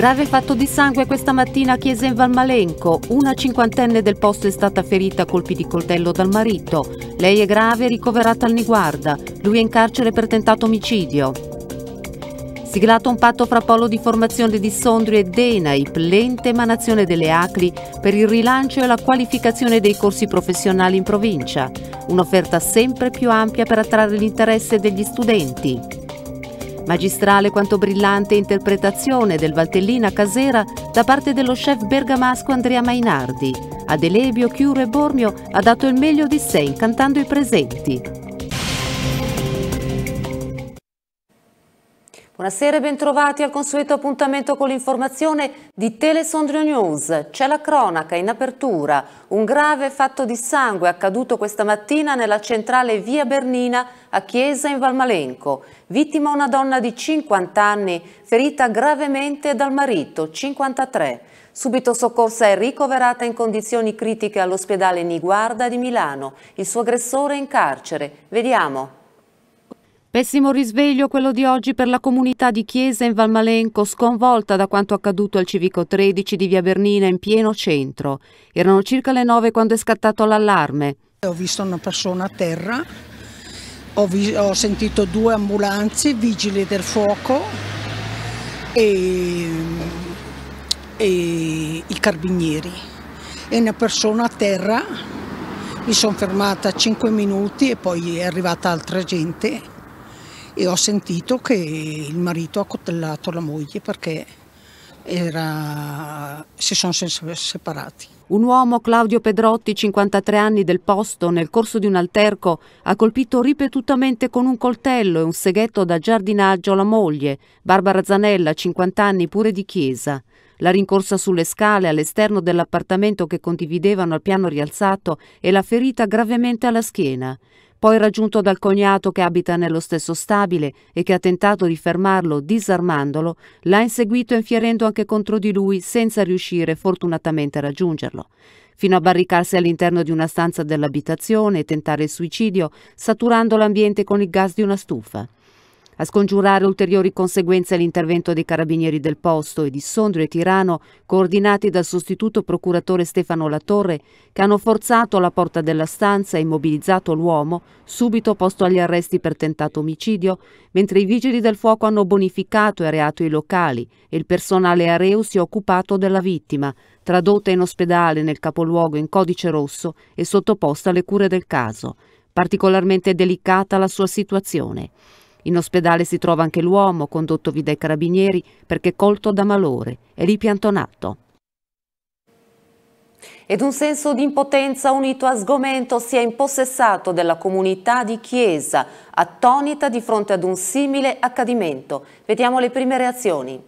Grave fatto di sangue questa mattina a Chiesa in Valmalenco. Una cinquantenne del posto è stata ferita a colpi di coltello dal marito. Lei è grave e ricoverata al Niguarda. Lui è in carcere per tentato omicidio. Siglato un patto fra polo di formazione di Sondrio e Denaip, l'ente emanazione delle ACLI, per il rilancio e la qualificazione dei corsi professionali in provincia. Un'offerta sempre più ampia per attrarre l'interesse degli studenti. Magistrale quanto brillante interpretazione del Valtellina Casera da parte dello chef bergamasco Andrea Mainardi. Adelebio, Chiuro e Bormio ha dato il meglio di sé incantando i presenti. Buonasera e bentrovati al consueto appuntamento con l'informazione di Telesondrio News. C'è la cronaca in apertura. Un grave fatto di sangue accaduto questa mattina nella centrale Via Bernina a Chiesa in Valmalenco. Vittima una donna di 50 anni, ferita gravemente dal marito, 53. Subito soccorsa e ricoverata in condizioni critiche all'ospedale Niguarda di Milano. Il suo aggressore in carcere. Vediamo. Pessimo risveglio quello di oggi per la comunità di Chiesa in Valmalenco, sconvolta da quanto accaduto al civico 13 di Via Bernina in pieno centro. Erano circa le 9 quando è scattato l'allarme. Ho visto una persona a terra, ho, ho sentito due ambulanze, vigili del fuoco e, e i carabinieri. E una persona a terra, mi sono fermata 5 minuti e poi è arrivata altra gente e ho sentito che il marito ha accoltellato la moglie perché era... si sono separati. Un uomo, Claudio Pedrotti, 53 anni del posto, nel corso di un alterco, ha colpito ripetutamente con un coltello e un seghetto da giardinaggio la moglie, Barbara Zanella, 50 anni pure di chiesa. La rincorsa sulle scale all'esterno dell'appartamento che condividevano al piano rialzato e la ferita gravemente alla schiena poi raggiunto dal cognato che abita nello stesso stabile e che ha tentato di fermarlo disarmandolo, l'ha inseguito infierendo anche contro di lui senza riuscire fortunatamente a raggiungerlo. Fino a barricarsi all'interno di una stanza dell'abitazione e tentare il suicidio, saturando l'ambiente con il gas di una stufa. A scongiurare ulteriori conseguenze l'intervento dei carabinieri del posto e di Sondrio e Tirano, coordinati dal sostituto procuratore Stefano Latorre, che hanno forzato la porta della stanza e immobilizzato l'uomo, subito posto agli arresti per tentato omicidio, mentre i vigili del fuoco hanno bonificato e areato i locali e il personale areo si è occupato della vittima, tradotta in ospedale nel capoluogo in codice rosso e sottoposta alle cure del caso. Particolarmente delicata la sua situazione. In ospedale si trova anche l'uomo condottovi dai carabinieri perché colto da malore e ripiantonato. Ed un senso di impotenza unito a sgomento si è impossessato della comunità di Chiesa, attonita di fronte ad un simile accadimento. Vediamo le prime reazioni.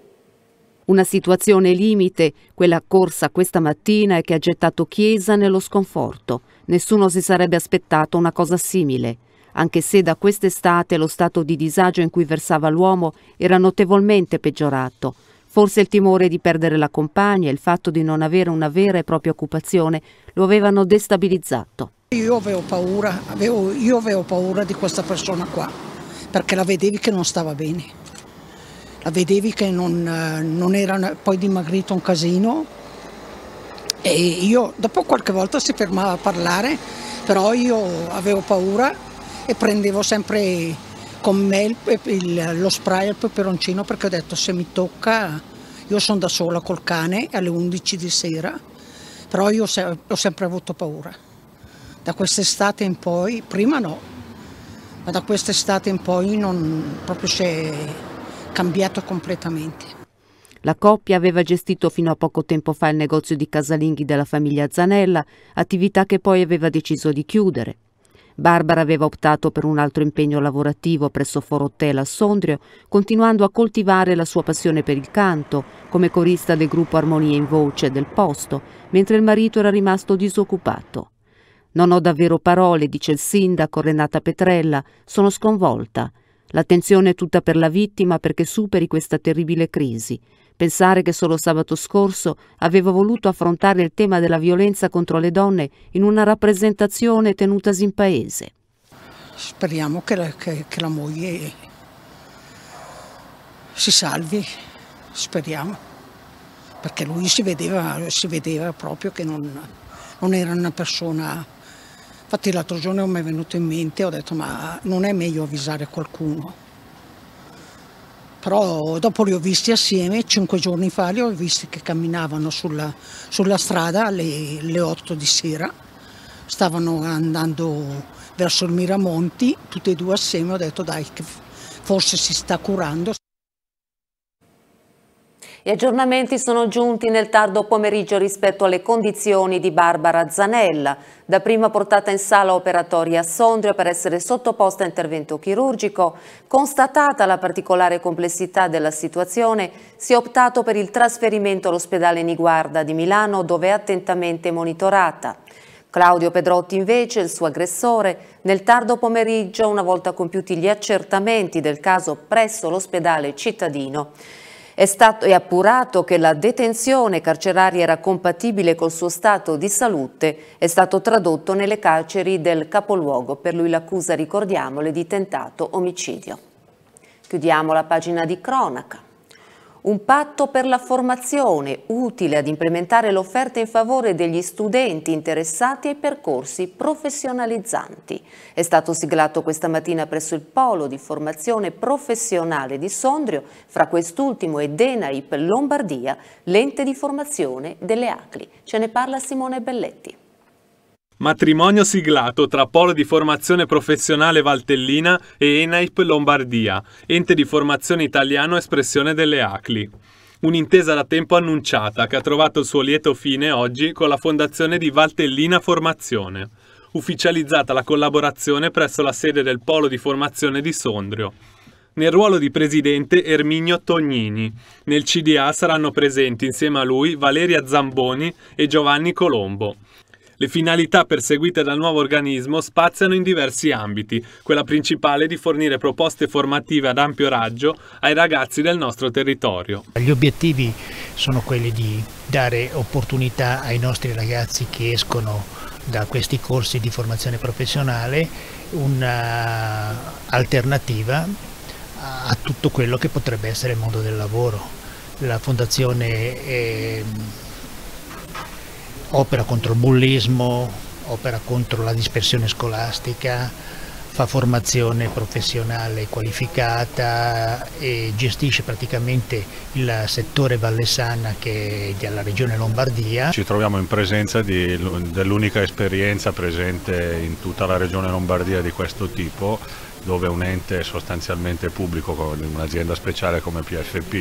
Una situazione limite, quella accorsa questa mattina e che ha gettato Chiesa nello sconforto. Nessuno si sarebbe aspettato una cosa simile anche se da quest'estate lo stato di disagio in cui versava l'uomo era notevolmente peggiorato. Forse il timore di perdere la compagna e il fatto di non avere una vera e propria occupazione lo avevano destabilizzato. Io avevo paura, avevo, io avevo paura di questa persona qua, perché la vedevi che non stava bene, la vedevi che non, non era poi dimagrito un casino e io dopo qualche volta si fermava a parlare, però io avevo paura e prendevo sempre con me il, il, lo spray e il peperoncino perché ho detto se mi tocca, io sono da sola col cane alle 11 di sera, però io se, ho sempre avuto paura. Da quest'estate in poi, prima no, ma da quest'estate in poi non, proprio si è cambiato completamente. La coppia aveva gestito fino a poco tempo fa il negozio di casalinghi della famiglia Zanella, attività che poi aveva deciso di chiudere. Barbara aveva optato per un altro impegno lavorativo presso Forotel a Sondrio, continuando a coltivare la sua passione per il canto, come corista del gruppo Armonia in Voce del posto, mentre il marito era rimasto disoccupato. Non ho davvero parole, dice il sindaco Renata Petrella, sono sconvolta. L'attenzione è tutta per la vittima perché superi questa terribile crisi. Pensare che solo sabato scorso avevo voluto affrontare il tema della violenza contro le donne in una rappresentazione tenutasi in paese. Speriamo che la, che, che la moglie si salvi, speriamo, perché lui si vedeva, si vedeva proprio che non, non era una persona Infatti l'altro giorno mi è venuto in mente, ho detto ma non è meglio avvisare qualcuno? però dopo li ho visti assieme, cinque giorni fa li ho visti che camminavano sulla, sulla strada alle, alle 8 di sera, stavano andando verso il Miramonti, tutti e due assieme, ho detto dai forse si sta curando. Gli aggiornamenti sono giunti nel tardo pomeriggio rispetto alle condizioni di Barbara Zanella, da prima portata in sala operatoria a Sondrio per essere sottoposta a intervento chirurgico. Constatata la particolare complessità della situazione, si è optato per il trasferimento all'ospedale Niguarda di Milano, dove è attentamente monitorata. Claudio Pedrotti invece, il suo aggressore, nel tardo pomeriggio, una volta compiuti gli accertamenti del caso presso l'ospedale cittadino, è stato è appurato che la detenzione carceraria era compatibile col suo stato di salute, è stato tradotto nelle carceri del capoluogo. Per lui l'accusa, ricordiamole, di tentato omicidio. Chiudiamo la pagina di cronaca un patto per la formazione utile ad implementare l'offerta in favore degli studenti interessati ai percorsi professionalizzanti. È stato siglato questa mattina presso il Polo di Formazione Professionale di Sondrio fra quest'ultimo e Denaip Lombardia, l'ente di formazione delle ACLI. Ce ne parla Simone Belletti. Matrimonio siglato tra Polo di Formazione Professionale Valtellina e ENAIP Lombardia, ente di formazione italiano espressione delle ACLI. Un'intesa da tempo annunciata che ha trovato il suo lieto fine oggi con la fondazione di Valtellina Formazione. Ufficializzata la collaborazione presso la sede del Polo di Formazione di Sondrio nel ruolo di presidente Erminio Tognini. Nel CDA saranno presenti insieme a lui Valeria Zamboni e Giovanni Colombo. Le finalità perseguite dal nuovo organismo spaziano in diversi ambiti, quella principale è di fornire proposte formative ad ampio raggio ai ragazzi del nostro territorio. Gli obiettivi sono quelli di dare opportunità ai nostri ragazzi che escono da questi corsi di formazione professionale un'alternativa a tutto quello che potrebbe essere il mondo del lavoro. La Fondazione è opera contro il bullismo, opera contro la dispersione scolastica, fa formazione professionale qualificata e gestisce praticamente il settore Vallesana che è della regione Lombardia. Ci troviamo in presenza dell'unica esperienza presente in tutta la regione Lombardia di questo tipo dove un ente sostanzialmente pubblico di un'azienda speciale come PFP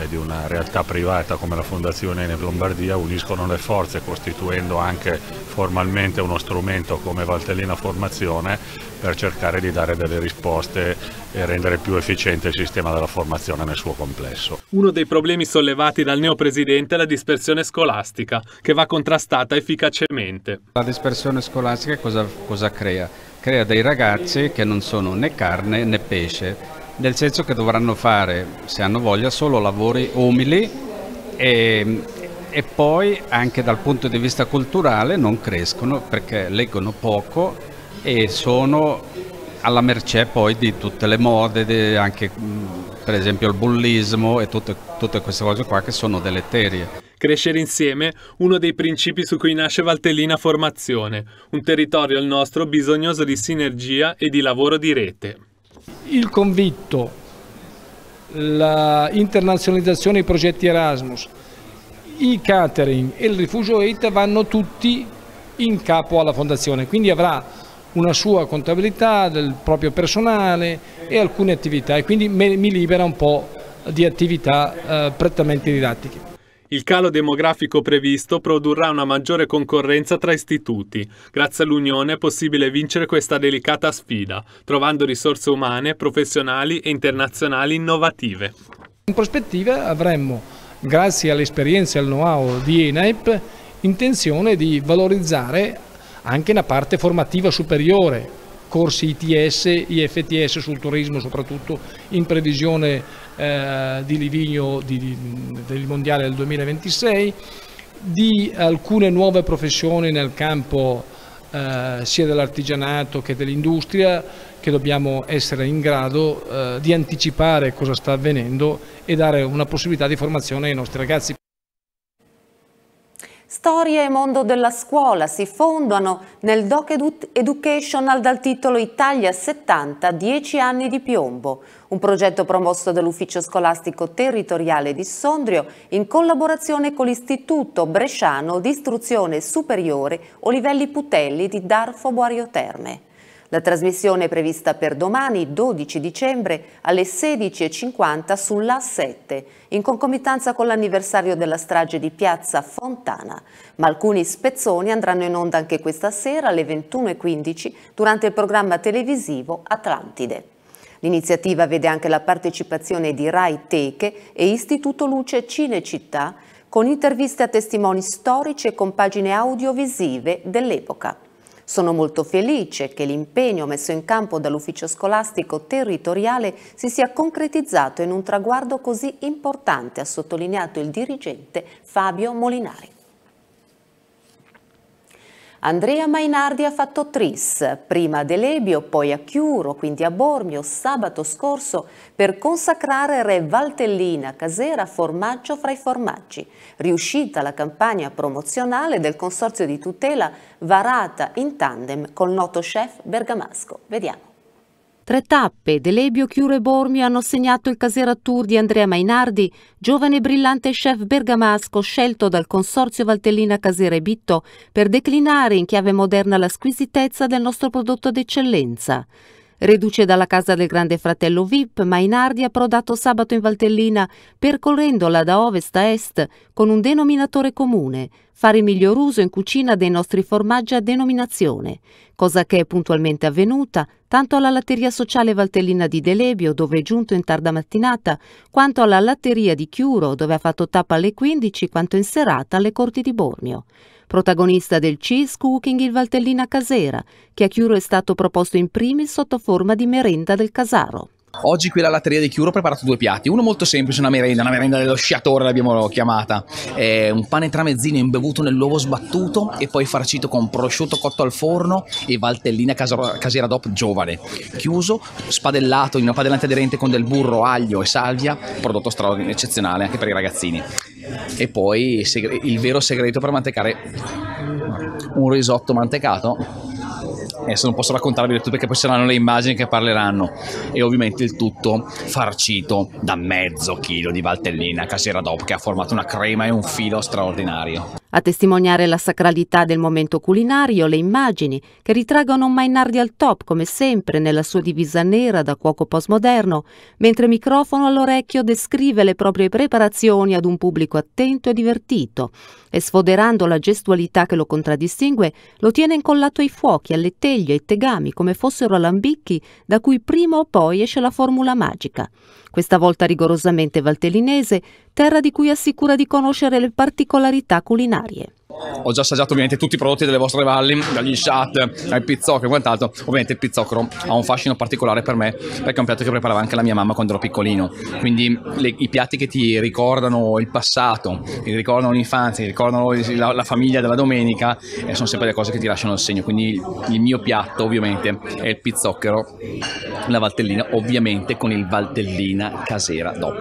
e di una realtà privata come la Fondazione Ene Lombardia uniscono le forze costituendo anche formalmente uno strumento come Valtellina Formazione per cercare di dare delle risposte e rendere più efficiente il sistema della formazione nel suo complesso. Uno dei problemi sollevati dal neopresidente è la dispersione scolastica, che va contrastata efficacemente. La dispersione scolastica cosa, cosa crea? crea dei ragazzi che non sono né carne né pesce, nel senso che dovranno fare, se hanno voglia, solo lavori umili e, e poi anche dal punto di vista culturale non crescono perché leggono poco e sono alla mercé poi di tutte le mode, anche per esempio il bullismo e tutte, tutte queste cose qua che sono deleterie. Crescere insieme, uno dei principi su cui nasce Valtellina Formazione, un territorio il nostro bisognoso di sinergia e di lavoro di rete. Il convitto, l'internazionalizzazione dei progetti Erasmus, i catering e il rifugio EIT vanno tutti in capo alla fondazione, quindi avrà una sua contabilità del proprio personale e alcune attività e quindi mi libera un po' di attività eh, prettamente didattiche. Il calo demografico previsto produrrà una maggiore concorrenza tra istituti. Grazie all'Unione è possibile vincere questa delicata sfida, trovando risorse umane, professionali e internazionali innovative. In prospettiva avremmo, grazie all'esperienza e al know-how di ENAIP, intenzione di valorizzare anche una parte formativa superiore, corsi ITS, IFTS sul turismo soprattutto in previsione eh, di Livigno di, di, del Mondiale del 2026, di alcune nuove professioni nel campo eh, sia dell'artigianato che dell'industria che dobbiamo essere in grado eh, di anticipare cosa sta avvenendo e dare una possibilità di formazione ai nostri ragazzi. Storia e mondo della scuola si fondono nel Doc Educational dal titolo Italia 70, 10 anni di piombo, un progetto promosso dall'Ufficio Scolastico Territoriale di Sondrio in collaborazione con l'Istituto Bresciano di Istruzione Superiore Olivelli Putelli di Darfo Boario Terme. La trasmissione è prevista per domani 12 dicembre alle 16.50 sulla 7, in concomitanza con l'anniversario della strage di Piazza Fontana. Ma alcuni spezzoni andranno in onda anche questa sera alle 21.15 durante il programma televisivo Atlantide. L'iniziativa vede anche la partecipazione di Rai Teche e Istituto Luce Cinecittà con interviste a testimoni storici e con pagine audiovisive dell'epoca. Sono molto felice che l'impegno messo in campo dall'ufficio scolastico territoriale si sia concretizzato in un traguardo così importante, ha sottolineato il dirigente Fabio Molinari. Andrea Mainardi ha fatto tris, prima a Delebio, poi a Chiuro, quindi a Bormio, sabato scorso, per consacrare Re Valtellina Casera formaggio fra i formaggi. Riuscita la campagna promozionale del Consorzio di Tutela, varata in tandem col noto chef bergamasco. Vediamo. Tre tappe, Delebio, Chiuro e Bormio hanno segnato il Casera Tour di Andrea Mainardi, giovane e brillante chef bergamasco scelto dal consorzio Valtellina Casera e Bitto per declinare in chiave moderna la squisitezza del nostro prodotto d'eccellenza. Reduce dalla casa del grande fratello Vip, Mainardi ha approdato sabato in Valtellina, percorrendola da ovest a est con un denominatore comune, fare miglior uso in cucina dei nostri formaggi a denominazione, cosa che è puntualmente avvenuta tanto alla latteria sociale Valtellina di Delebio, dove è giunto in tarda mattinata, quanto alla latteria di Chiuro, dove ha fatto tappa alle 15, quanto in serata alle corti di Bormio protagonista del cheese cooking il Valtellina Casera, che a Chiuro è stato proposto in primis sotto forma di merenda del Casaro. Oggi qui alla latteria di Chiuro ho preparato due piatti, uno molto semplice, una merenda, una merenda dello sciatore l'abbiamo chiamata, È un pane tramezzino imbevuto nell'uovo sbattuto e poi farcito con prosciutto cotto al forno e valtellina casera DOP giovane, chiuso, spadellato in una padellante aderente con del burro, aglio e salvia, prodotto straordinario, eccezionale anche per i ragazzini. E poi il vero segreto per mantecare un risotto mantecato adesso non posso raccontarvi tutto perché poi saranno le immagini che parleranno e ovviamente il tutto farcito da mezzo chilo di valtellina casera DOP che ha formato una crema e un filo straordinario a testimoniare la sacralità del momento culinario le immagini che ritraggono Mainardi al top come sempre nella sua divisa nera da cuoco postmoderno, mentre microfono all'orecchio descrive le proprie preparazioni ad un pubblico attento e divertito e sfoderando la gestualità che lo contraddistingue lo tiene incollato ai fuochi, alle teglie, ai tegami come fossero alambicchi da cui prima o poi esce la formula magica. Questa volta rigorosamente valtellinese, terra di cui assicura di conoscere le particolarità culinarie culinarie. Ho già assaggiato ovviamente tutti i prodotti delle vostre valli, dagli shat ai pizzocchi e quant'altro. Ovviamente il pizzocchero ha un fascino particolare per me perché è un piatto che preparava anche la mia mamma quando ero piccolino. Quindi le, i piatti che ti ricordano il passato, ti ricordano l'infanzia, ti ricordano la, la famiglia della domenica e eh, sono sempre le cose che ti lasciano il segno. Quindi il, il mio piatto ovviamente è il pizzocchero, la valtellina, ovviamente con il valtellina casera dopo.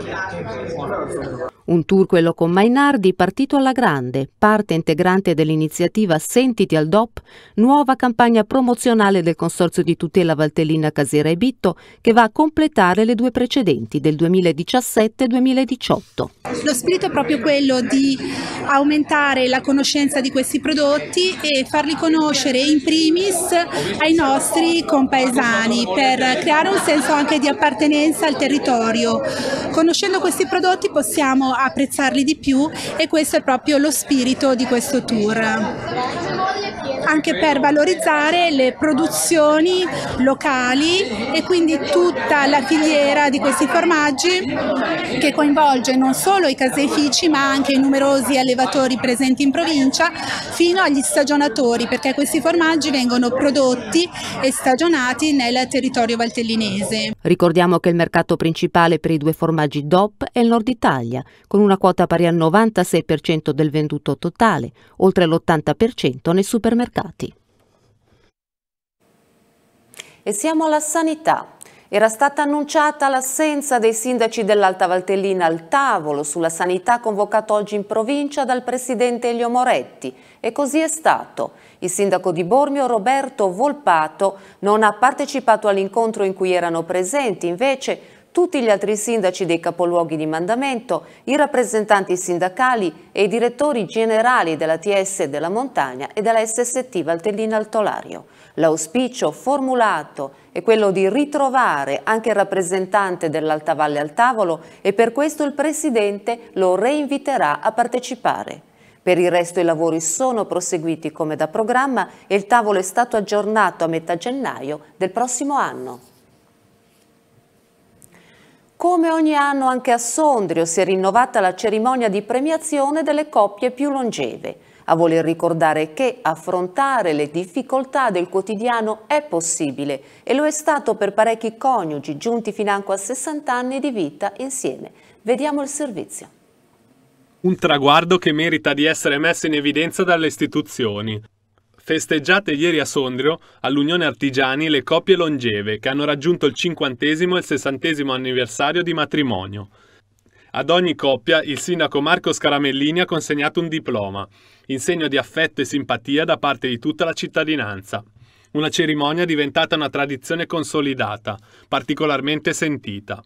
Un tour quello con Mainardi partito alla grande, parte integrante dell'iniziativa Sentiti al DOP, nuova campagna promozionale del Consorzio di tutela Valtellina Casera e Bitto, che va a completare le due precedenti del 2017-2018. Lo spirito è proprio quello di aumentare la conoscenza di questi prodotti e farli conoscere in primis ai nostri compaesani per creare un senso anche di appartenenza al territorio. Conoscendo questi prodotti possiamo apprezzarli di più e questo è proprio lo spirito proposito di questo tour, anche per valorizzare le produzioni locali e quindi tutta la filiera di questi formaggi che coinvolge non solo i caseifici ma anche i numerosi allevatori presenti in provincia fino agli stagionatori perché questi formaggi vengono prodotti e stagionati nel territorio valtellinese. Ricordiamo che il mercato principale per i due formaggi DOP è il nord Italia con una quota pari al 96% del venduto totale totale, oltre l'80% nei supermercati. E siamo alla sanità. Era stata annunciata l'assenza dei sindaci dell'Alta Valtellina al tavolo sulla sanità convocato oggi in provincia dal presidente Elio Moretti e così è stato. Il sindaco di Bormio Roberto Volpato non ha partecipato all'incontro in cui erano presenti, invece tutti gli altri sindaci dei capoluoghi di mandamento, i rappresentanti sindacali e i direttori generali della TS della Montagna e della SST Valtellina Altolario. L'auspicio formulato è quello di ritrovare anche il rappresentante dell'Alta Valle al tavolo e per questo il Presidente lo reinviterà a partecipare. Per il resto i lavori sono proseguiti come da programma e il tavolo è stato aggiornato a metà gennaio del prossimo anno. Come ogni anno anche a Sondrio si è rinnovata la cerimonia di premiazione delle coppie più longeve, a voler ricordare che affrontare le difficoltà del quotidiano è possibile e lo è stato per parecchi coniugi giunti financo a 60 anni di vita insieme. Vediamo il servizio. Un traguardo che merita di essere messo in evidenza dalle istituzioni. Festeggiate ieri a Sondrio, all'Unione Artigiani, le coppie longeve che hanno raggiunto il cinquantesimo e il sessantesimo anniversario di matrimonio. Ad ogni coppia il sindaco Marco Scaramellini ha consegnato un diploma, in segno di affetto e simpatia da parte di tutta la cittadinanza. Una cerimonia diventata una tradizione consolidata, particolarmente sentita.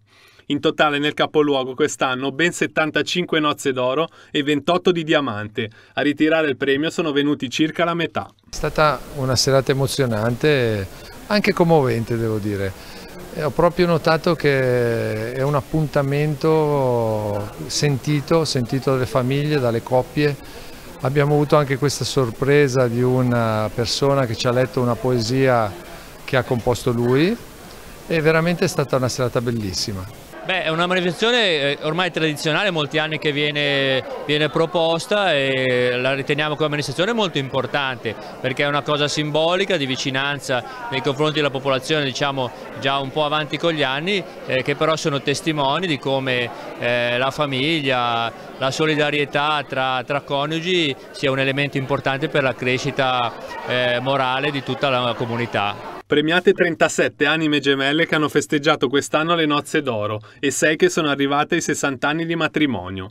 In totale nel capoluogo quest'anno ben 75 nozze d'oro e 28 di diamante. A ritirare il premio sono venuti circa la metà. È stata una serata emozionante, anche commovente devo dire. ho proprio notato che è un appuntamento sentito, sentito dalle famiglie, dalle coppie. Abbiamo avuto anche questa sorpresa di una persona che ci ha letto una poesia che ha composto lui e veramente è stata una serata bellissima. Beh, è una manifestazione eh, ormai tradizionale, molti anni che viene, viene, proposta e la riteniamo come amministrazione molto importante perché è una cosa simbolica di vicinanza nei confronti della popolazione diciamo già un po' avanti con gli anni eh, che però sono testimoni di come eh, la famiglia, la solidarietà tra, tra, coniugi sia un elemento importante per la crescita eh, morale di tutta la comunità. Premiate 37 anime gemelle che hanno festeggiato quest'anno le nozze d'oro e 6 che sono arrivate ai 60 anni di matrimonio.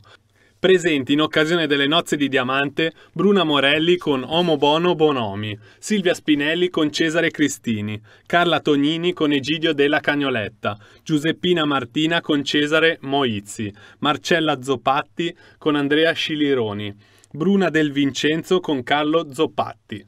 Presenti in occasione delle nozze di diamante Bruna Morelli con Omo Bono Bonomi, Silvia Spinelli con Cesare Cristini, Carla Tognini con Egidio della Cagnoletta, Giuseppina Martina con Cesare Moizzi, Marcella Zopatti con Andrea Scilironi, Bruna Del Vincenzo con Carlo Zopatti.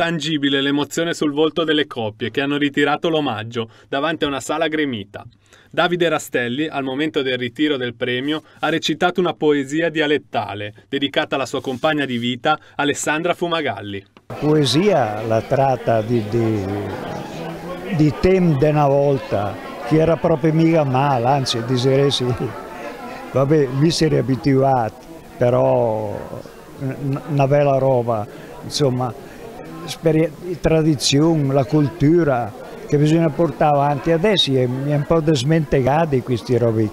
Tangibile l'emozione sul volto delle coppie che hanno ritirato l'omaggio davanti a una sala gremita. Davide Rastelli, al momento del ritiro del premio, ha recitato una poesia dialettale dedicata alla sua compagna di vita Alessandra Fumagalli. La poesia la tratta di, di, di tem de una volta, che era proprio mica male, anzi direi sì. Vabbè, mi si abituato, però eh, una bella roba, insomma tradizione, la cultura che bisogna portare avanti. Adesso è un po' desmentegati questi robe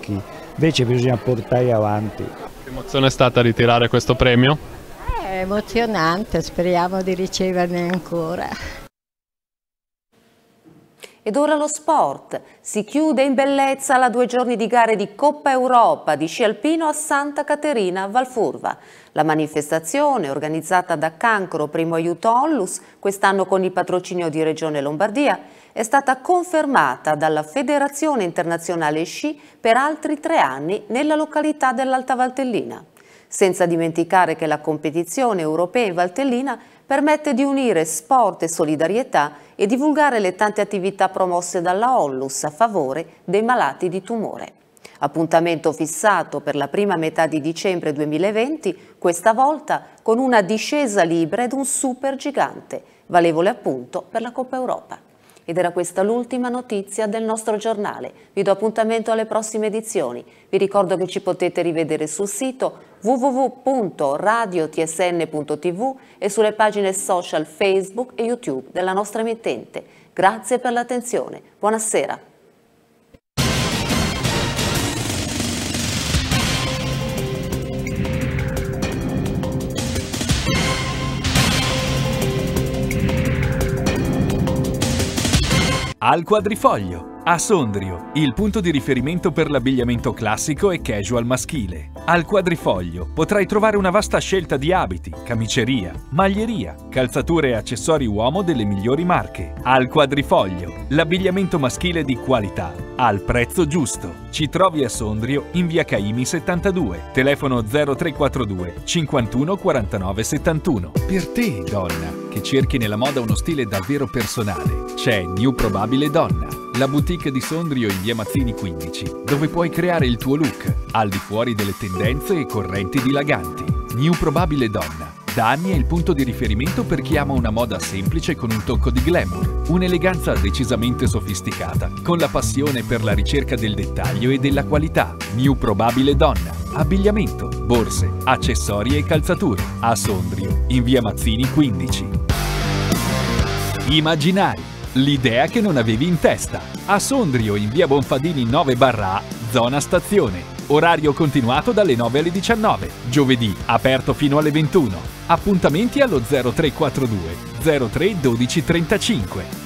invece bisogna portare avanti. Che emozione è stata ritirare questo premio? Eh, è emozionante, speriamo di riceverne ancora. Ed ora lo sport. Si chiude in bellezza la due giorni di gare di Coppa Europa di sci alpino a Santa Caterina a Valfurva. La manifestazione, organizzata da Cancro Primo Aiuto Onlus, quest'anno con il patrocinio di Regione Lombardia, è stata confermata dalla Federazione Internazionale Sci per altri tre anni nella località dell'Alta Valtellina senza dimenticare che la competizione europea in Valtellina permette di unire sport e solidarietà e divulgare le tante attività promosse dalla Ollus a favore dei malati di tumore. Appuntamento fissato per la prima metà di dicembre 2020, questa volta con una discesa libera ed un super gigante, valevole appunto per la Coppa Europa. Ed era questa l'ultima notizia del nostro giornale. Vi do appuntamento alle prossime edizioni. Vi ricordo che ci potete rivedere sul sito www.radiotsn.tv e sulle pagine social Facebook e YouTube della nostra emittente. Grazie per l'attenzione. Buonasera. al quadrifoglio. A Sondrio, il punto di riferimento per l'abbigliamento classico e casual maschile. Al Quadrifoglio potrai trovare una vasta scelta di abiti, camiceria, maglieria, calzature e accessori uomo delle migliori marche. Al Quadrifoglio, l'abbigliamento maschile di qualità, al prezzo giusto. Ci trovi a Sondrio in via Caimi 72, telefono 0342 51 49 71. Per te, donna, che cerchi nella moda uno stile davvero personale, c'è New Probabile Donna la boutique di Sondrio in via Mazzini 15, dove puoi creare il tuo look, al di fuori delle tendenze e correnti dilaganti. New Probabile Donna. Da anni è il punto di riferimento per chi ama una moda semplice con un tocco di glamour, un'eleganza decisamente sofisticata, con la passione per la ricerca del dettaglio e della qualità. New Probabile Donna. Abbigliamento, borse, accessori e calzature. A Sondrio, in via Mazzini 15. Immaginari L'idea che non avevi in testa. A Sondrio in via Bonfadini 9 barra zona stazione. Orario continuato dalle 9 alle 19. Giovedì aperto fino alle 21. Appuntamenti allo 0342 03 12 35.